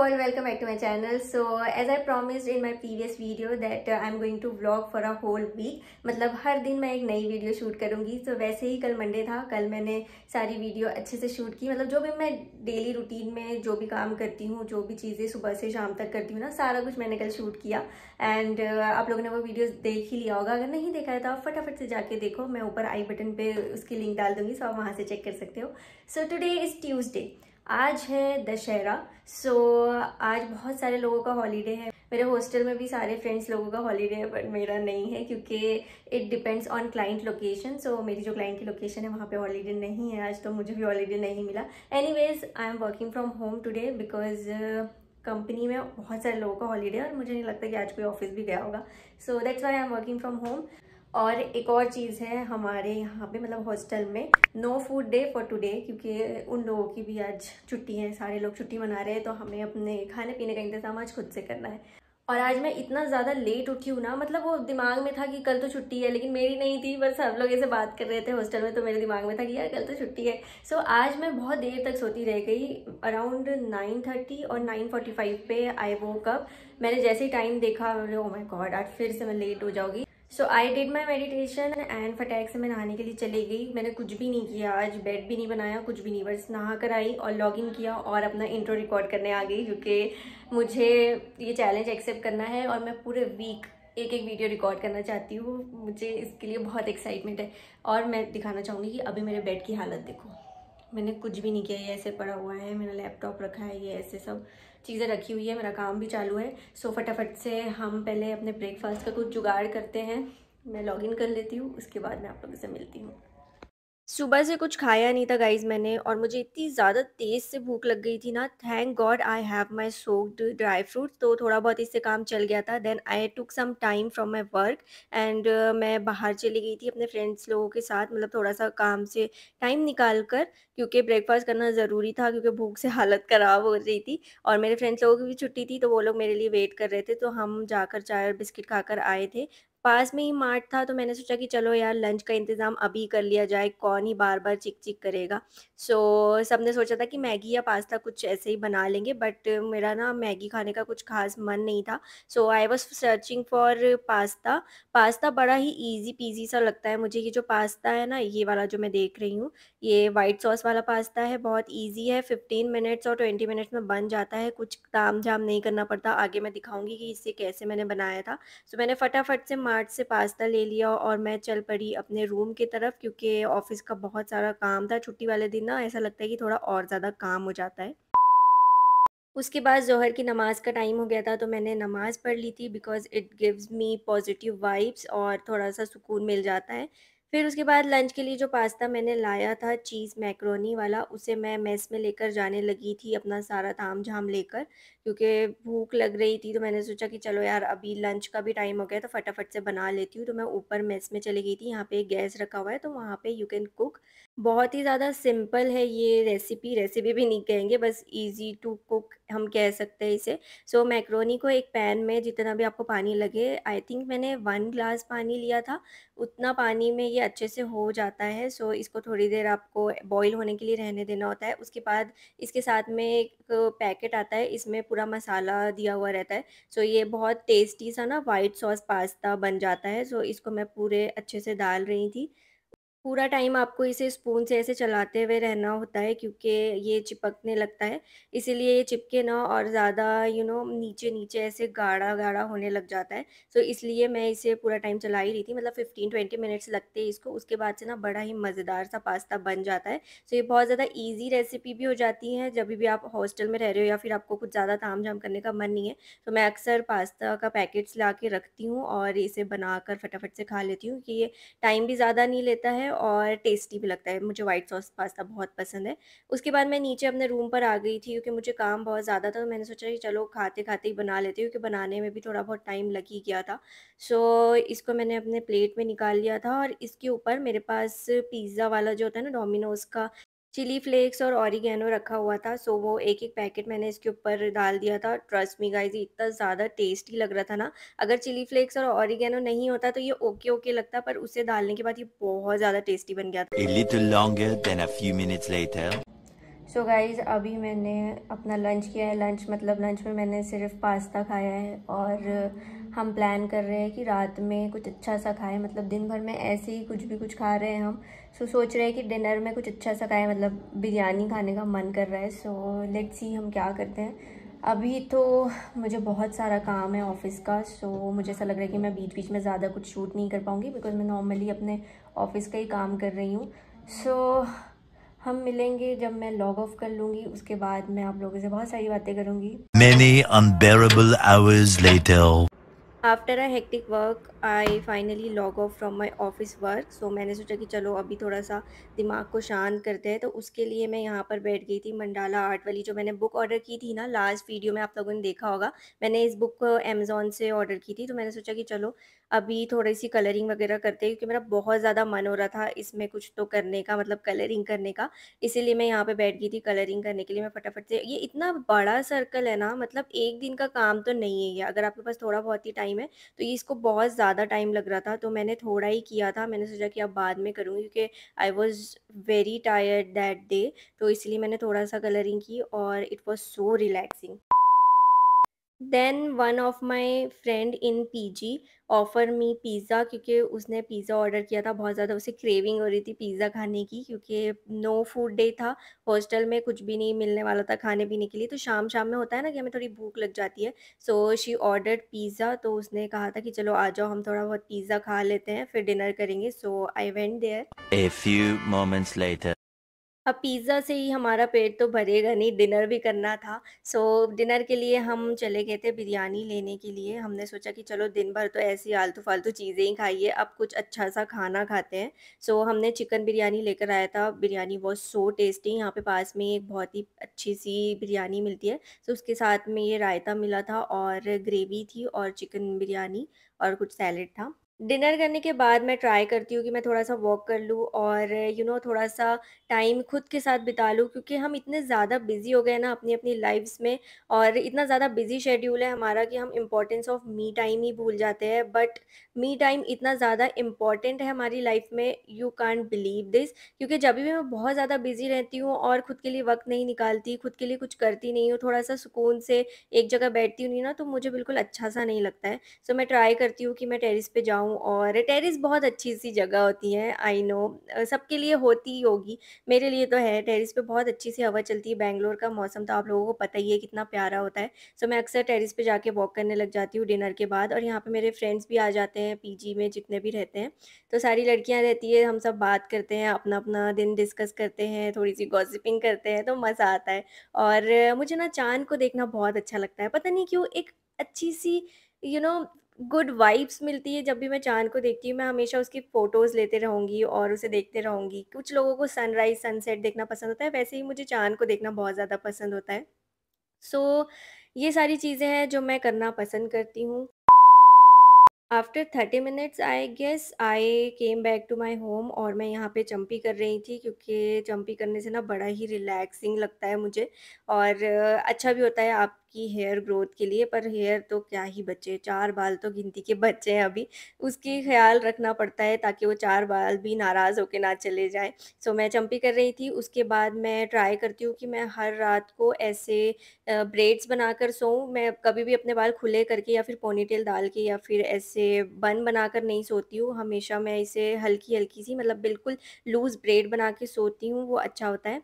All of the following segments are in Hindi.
all welcome back to my channel so as I promised in my previous video that I am going to blog for a whole week मतलब हर दिन मैं एक नई वीडियो शूट करूँगी तो वैसे ही कल मंडे था कल मैंने सारी वीडियो अच्छे से शूट की मतलब जो भी मैं डेली रूटीन में जो भी काम करती हूँ जो भी चीज़ें सुबह से शाम तक करती हूँ ना सारा कुछ मैंने कल शूट किया एंड uh, आप लोगों ने वो वीडियो देख ही लिया होगा अगर नहीं देखा है तो आप फटाफट से जाके देखो मैं ऊपर आई बटन पर उसकी लिंक डाल दूँगी सो तो आप वहाँ से चेक कर सकते हो सो टुडे इज़ ट्यूजडे आज है दशहरा सो so, आज बहुत सारे लोगों का हॉलीडे है मेरे हॉस्टल में भी सारे फ्रेंड्स लोगों का हॉलीडे है पर मेरा नहीं है क्योंकि it depends on client location so मेरी जो क्लाइंट की लोकेशन है वहाँ पे हॉलीडे नहीं है आज तो मुझे भी हॉलीडे नहीं मिला anyways I am working from home today because company में बहुत सारे लोगों का हॉलीडे है और मुझे नहीं लगता कि आज कोई ऑफिस भी गया होगा so that's why I am working from home और एक और चीज़ है हमारे यहाँ पे मतलब हॉस्टल में no food day for today क्योंकि उन लोगों की भी आज छुट्टी है सारे लोग छुट्टी मना रहे हैं तो हमें अपने खाने पीने का इंतजाम आज खुद से करना है और आज मैं इतना ज़्यादा लेट उठी हूँ ना मतलब वो दिमाग में था कि कल तो छुट्टी है लेकिन मेरी नहीं थी बस सब लोग ऐसे बात कर रहे थे हॉस्टल में तो मेरे दिमाग में था कि यार कल तो छुट्टी है सो so, आज मैं बहुत देर तक सोती रह गई अराउंड 9:30 और 9:45 पे आई वो कब मैंने जैसे ही टाइम देखा ओ माय गॉड आज फिर से मैं लेट हो जाऊँगी so I did my meditation and फटैक से मैं नहाने के लिए चली गई मैंने कुछ भी नहीं किया आज बेड भी नहीं बनाया कुछ भी नहीं बस नहा कर आई और लॉग इन किया और अपना इंट्रो रिकॉर्ड करने आ गई क्योंकि मुझे ये चैलेंज एक्सेप्ट करना है और मैं पूरे वीक एक एक वीडियो रिकॉर्ड करना चाहती हूँ मुझे इसके लिए बहुत एक्साइटमेंट है और मैं दिखाना चाहूँगी कि अभी मेरे बेड की हालत देखो मैंने कुछ भी नहीं किया ये ऐसे पड़ा हुआ है मेरा लैपटॉप रखा है ये ऐसे सब चीज़ें रखी हुई है मेरा काम भी चालू है सो फटाफट से हम पहले अपने ब्रेकफास्ट का कुछ जुगाड़ करते हैं मैं लॉगिन कर लेती हूँ उसके बाद मैं आप लोगों से मिलती हूँ सुबह से कुछ खाया नहीं था गाइज मैंने और मुझे इतनी ज़्यादा तेज़ से भूख लग गई थी ना thank God I have my soaked dry fruit तो थोड़ा बहुत इससे काम चल गया था then I took some time from my work and मैं बाहर चली गई थी अपने फ्रेंड्स लोगों के साथ मतलब थोड़ा सा काम से टाइम निकाल कर क्योंकि ब्रेकफास्ट करना ज़रूरी था क्योंकि भूख से हालत ख़राब हो रही थी और मेरे फ्रेंड्स लोगों की भी छुट्टी थी तो वो लोग मेरे लिए वेट कर रहे थे तो हम जाकर चाय और बिस्किट खाकर आए थे पास में ही मार्ट था तो मैंने सोचा कि चलो यार लंच का इंतज़ाम अभी कर लिया जाए कौन ही बार बार चिक चिक करेगा सो so, सब ने सोचा था कि मैगी या पास्ता कुछ ऐसे ही बना लेंगे बट मेरा ना मैगी खाने का कुछ खास मन नहीं था so I was searching for pasta pasta बड़ा ही ईजी पीजी सा लगता है मुझे ये जो पास्ता है ना ये वाला जो मैं देख रही हूँ ये वाइट सॉस वाला पास्ता है बहुत ईजी है फिफ्टीन मिनट्स और ट्वेंटी मिनट्स में बन जाता है कुछ ताम झाम नहीं करना पड़ता आगे मैं दिखाऊँगी कि इससे कैसे मैंने बनाया था सो so, मैंने फटाफट से मार्ट मार्ट से पास्ता ले लिया और मैं चल पड़ी अपने रूम की तरफ क्योंकि ऑफिस का बहुत सारा काम था छुट्टी वाले दिन ना ऐसा लगता है कि थोड़ा और ज़्यादा काम हो जाता है उसके बाद जोहर की नमाज़ का टाइम हो गया था तो मैंने नमाज़ पढ़ ली थी because it gives me positive vibes और थोड़ा सा सुकून मिल जाता है फिर उसके बाद लंच के लिए जो पास्ता मैंने लाया था चीज़ मैक्रोनी वाला उसे मैं मेस में लेकर जाने लगी थी अपना सारा ताम झाम लेकर क्योंकि भूख लग रही थी तो मैंने सोचा कि चलो यार अभी लंच का भी टाइम हो गया तो फटाफट से बना लेती हूँ तो मैं ऊपर मेस में चली गई थी यहाँ पे गैस रखा हुआ है तो वहाँ पर यू कैन कुक बहुत ही ज़्यादा सिंपल है ये रेसिपी रेसिपी भी नहीं कहेंगे बस ईजी टू कुक हम कह सकते हैं इसे सो so, मैक्रोनी को एक पैन में जितना भी आपको पानी लगे आई थिंक मैंने वन ग्लास पानी लिया था उतना पानी में ये अच्छे से हो जाता है सो so, इसको थोड़ी देर आपको बॉईल होने के लिए रहने देना होता है उसके बाद इसके साथ में एक पैकेट आता है इसमें पूरा मसाला दिया हुआ रहता है सो so, ये बहुत टेस्टी सा ना वाइट सॉस पास्ता बन जाता है सो so, इसको मैं पूरे अच्छे से डाल रही थी पूरा टाइम आपको इसे स्पून से ऐसे चलाते हुए रहना होता है क्योंकि ये चिपकने लगता है इसीलिए ये चिपके ना और ज़्यादा यू नो नीचे नीचे ऐसे गाढ़ा गाढ़ा होने लग जाता है सो so, इसलिए मैं इसे पूरा टाइम चला ही रही थी मतलब फिफ्टीन ट्वेंटी मिनट्स लगते हैं इसको उसके बाद से ना बड़ा ही मज़ेदार सा पास्ता बन जाता है सो so, ये बहुत ज़्यादा ईजी रेसिपी भी हो जाती है जब भी आप हॉस्टल में रह रहे हो या फिर आपको कुछ ज़्यादा ताम झाम करने का मन नहीं है तो मैं अक्सर पास्ता का पैकेट्स ला के रखती हूँ और इसे बना कर फटाफट से खा लेती हूँ कि ये टाइम भी ज़्यादा नहीं लेता है है और टेस्टी भी लगता है मुझे वाइट सॉस पास्ता बहुत पसंद है उसके बाद मैं नीचे अपने रूम पर आ गई थी क्योंकि मुझे काम बहुत ज़्यादा था तो मैंने सोचा कि चलो खाते खाते ही बना लेती हूँ क्योंकि बनाने में भी थोड़ा बहुत टाइम लग ही गया था सो so, इसको मैंने अपने प्लेट में निकाल लिया था और इसके ऊपर मेरे पास पिज़्ज़ा वाला जो होता है ना डोमिनोज़ का चिली फ्लेक्स और ऑरिगेनो रखा हुआ था सो वो एक एक पैकेट मैंने इसके ऊपर डाल दिया था ट्रस्ट मी गाइज इतना ज़्यादा टेस्टी लग रहा था ना अगर चिली फ्लेक्स और ऑरिगेनो नहीं होता तो ये ओके ओके लगता पर उसे डालने के बाद ये बहुत ज़्यादा टेस्टी बन गया था सो so गाइज़ अभी मैंने अपना लंच किया है लंच मतलब लंच में मैंने सिर्फ पास्ता खाया है और हम प्लान कर रहे हैं कि रात में कुछ अच्छा सा खाएं मतलब दिन भर में ऐसे ही कुछ भी कुछ खा रहे हैं हम सो so, सोच रहे हैं कि डिनर में कुछ अच्छा सा खाएं मतलब बिरयानी खाने का मन कर रहा है सो लेट्स सी हम क्या करते हैं अभी तो मुझे बहुत सारा काम है ऑफ़िस का सो so, मुझे ऐसा लग रहा है कि मैं बीच बीच में ज़्यादा कुछ शूट नहीं कर पाऊँगी बिकॉज मैं नॉर्मली अपने ऑफ़िस का ही काम कर रही हूँ सो so, हम मिलेंगे जब मैं लॉग ऑफ कर लूँगी उसके बाद मैं आप लोगों से बहुत सारी बातें करूँगी after a hectic work I finally log off from my office work so मैंने सोचा कि चलो अभी थोड़ा सा दिमाग को शांत करते हैं तो उसके लिए मैं यहाँ पर बैठ गई थी मंडाला आर्ट वाली जो मैंने बुक ऑर्डर की थी ना लास्ट वीडियो में आप लोगों ने देखा होगा मैंने इस बुक को अमेज़ोन से ऑर्डर की थी तो मैंने सोचा कि चलो अभी थोड़ी सी कलरिंग वगैरह करते हैं क्योंकि मेरा बहुत ज़्यादा मन हो रहा था इसमें कुछ तो करने का मतलब कलरिंग करने का इसीलिए मैं यहाँ पे बैठ गई थी कलरिंग करने के लिए मैं फटाफट से ये इतना बड़ा सर्कल है ना मतलब एक दिन का काम तो नहीं है ये अगर आपके पास थोड़ा बहुत ही टाइम है तो ये इसको बहुत ज़्यादा टाइम लग रहा था तो मैंने थोड़ा ही किया था मैंने सोचा कि अब बाद में करूँगी क्योंकि I was very tired that day तो इसलिए मैंने थोड़ा सा कलरिंग की और it was so relaxing then one of my friend in P G offer me pizza क्योंकि उसने पिज़्ज़ा ऑर्डर किया था बहुत ज़्यादा उसे क्रेविंग हो रही थी पिज़्ज़ा खाने की क्योंकि नो फूड डे था हॉस्टल में कुछ भी नहीं मिलने वाला था खाने पीने के लिए तो शाम शाम में होता है ना कि हमें थोड़ी भूख लग जाती है सो शी ऑर्डर पिज़्ज़ा तो उसने कहा था कि चलो आ जाओ हम थोड़ा बहुत पिज़्ज़ा खा लेते हैं फिर डिनर करेंगे सो आई वेंट देयर अब पिज़्ज़ा से ही हमारा पेट तो भरेगा नहीं डिनर भी करना था सो डिनर के लिए हम चले गए थे बिरयानी लेने के लिए हमने सोचा कि चलो दिन भर तो ऐसी आलतू फालतू चीज़ें ही खाइए अब कुछ अच्छा सा खाना खाते हैं सो हमने चिकन बिरयानी लेकर आया था बिरयानी बहुत सो टेस्टी यहाँ पे पास में एक बहुत ही अच्छी सी बिरयानी मिलती है सो उसके साथ में ये रायता मिला था और ग्रेवी थी और चिकन बिरयानी और कुछ सैलड था डिनर करने के बाद मैं ट्राई करती हूँ कि मैं थोड़ा-सा वॉक कर लूँ और यू नो थोड़ा-सा टाइम खुद के साथ बिता लूँ क्योंकि हम इतने ज़्यादा बिज़ी हो गए ना अपनी-अपनी लाइफ़्स में और इतना ज़्यादा बिज़ी शेड्यूल है हमारा कि हम इम्पोर्टेंस ऑफ मी टाइम ही भूल जाते हैं। बट मी टाइम इतना ज़्यादा इम्पॉर्टेंट है हमारी लाइफ़ में यू कांट बिलीव दिस क्योंकि जब भी मैं बहुत ज़्यादा बिज़ी रहती हूँ और खुद के लिए वक़्त नहीं निकालती, खुद के लिए कुछ करती नहीं हूँ, थोड़ा-सा सुकून से एक जगह बैठती हूँ ना तो मुझे बिल्कुल अच्छा-सा नहीं लगता है। सो मैं ट्राई करती हूँ कि मैं टेरिस पे जाऊँ हूँ और टेरेस बहुत अच्छी सी जगह होती है आई नो सबके लिए होती ही होगी मेरे लिए तो है टेरेस पे बहुत अच्छी सी हवा चलती है बैंगलोर का मौसम तो आप लोगों को पता ही है कितना प्यारा होता है सो मैं अक्सर टेरेस पे जाके वॉक करने लग जाती हूँ डिनर के बाद और यहाँ पर मेरे फ्रेंड्स भी आ जाते हैं पी में जितने भी रहते हैं तो सारी लड़कियाँ रहती है हम सब बात करते हैं अपना अपना दिन डिस्कस करते हैं थोड़ी सी गॉसिपिंग करते हैं तो मज़ा आता है और मुझे ना चांद को देखना बहुत अच्छा लगता है पता नहीं क्यों एक अच्छी सी you you know know, good vibes मिलती है जब भी मैं चांद को देखती हूँ मैं हमेशा उसकी फ़ोटोज़ लेते रहूँगी और उसे देखते रहूँगी कुछ लोगों को सनराइज़ सनसेट देखना पसंद होता है वैसे ही मुझे चांद को देखना बहुत ज़्यादा पसंद होता है सो so, ये सारी चीज़ें हैं जो मैं करना पसंद करती हूँ after thirty minutes I guess I came back to my home और मैं यहाँ पे चम्पी कर रही थी क्योंकि चम्पी करने से ना बड़ा ही रिलैक्सिंग लगता है मुझे और अच्छा भी होता है आप आपकी हेयर ग्रोथ के लिए पर हेयर तो क्या ही बचे चार बाल तो गिनती के बच्चे हैं अभी उसकी ख्याल रखना पड़ता है ताकि वो चार बाल भी नाराज़ होकर ना चले जाएं सो मैं चंपी कर रही थी उसके बाद मैं ट्राई करती हूँ कि मैं हर रात को ऐसे ब्रेड्स बनाकर सोऊं मैं कभी भी अपने बाल खुले करके या फिर पोनीटेल डाल के या फिर ऐसे बन बनाकर नहीं सोती हूँ हमेशा मैं इसे हल्की हल्की सी मतलब बिल्कुल लूज़ ब्रेड बना के सोती हूँ वो अच्छा होता है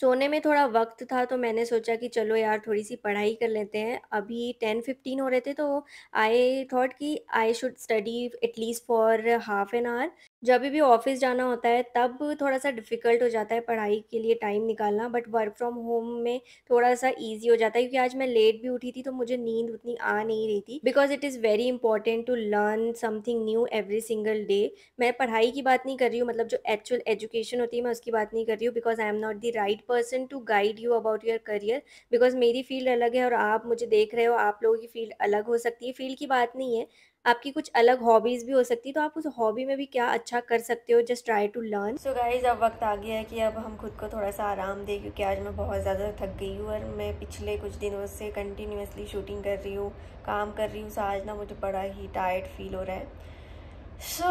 सोने में थोड़ा वक्त था तो मैंने सोचा कि चलो यार थोड़ी-सी पढ़ाई कर लेते हैं। अभी टेन फिफ्टीन हो रहे थे तो आई थॉट कि I should study at least for half an hour जब भी ऑफिस जाना होता है तब थोड़ा-सा डिफ़िकल्ट हो जाता है पढ़ाई के लिए टाइम निकालना बट वर्क फ्रॉम होम में थोड़ा-सा ईज़ी हो जाता है क्योंकि आज मैं लेट भी उठी थी तो मुझे नींद उतनी आ नहीं रही थी because it is very important to learn something new every single day मैं पढ़ाई की बात नहीं कर रही हूँ मतलब जो एक्चुअल एजुकेशन होती है मैं उसकी बात नहीं कर रही हूँ because I am not the right person to guide you about your career because मेरी फ़ील्ड अलग है और आप मुझे देख रहे हो आप लोगों की फ़ील्ड अलग हो सकती है फ़ील्ड की बात नहीं है आपकी कुछ अलग हॉबीज़ भी हो सकती है तो आप उस हॉबी में भी क्या अच्छा कर सकते हो just try to learn so guys अब वक्त आ गया है कि अब हम खुद को थोड़ा सा आराम दें क्योंकि आज मैं बहुत ज़्यादा थक गई हूँ और मैं पिछले कुछ दिनों से कंटिन्यूसली शूटिंग कर रही हूँ काम कर रही हूँ सो आज ना मुझे बड़ा ही टायर्ड फील हो रहा है सो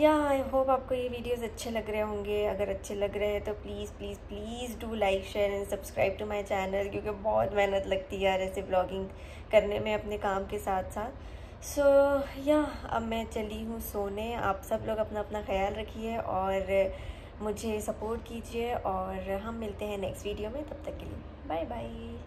या आई होप आपको ये वीडियोज़ अच्छे लग रहे होंगे अगर अच्छे लग रहे हैं तो please please please do like share and subscribe to my channel क्योंकि बहुत मेहनत लगती है यार ऐसे ब्लॉगिंग करने में अपने काम के साथ साथ सो so, या yeah, अब मैं चली हूँ सोने आप सब लोग अपना अपना ख्याल रखिए और मुझे सपोर्ट कीजिए और हम मिलते हैं नेक्स्ट वीडियो में तब तक के लिए बाय बाय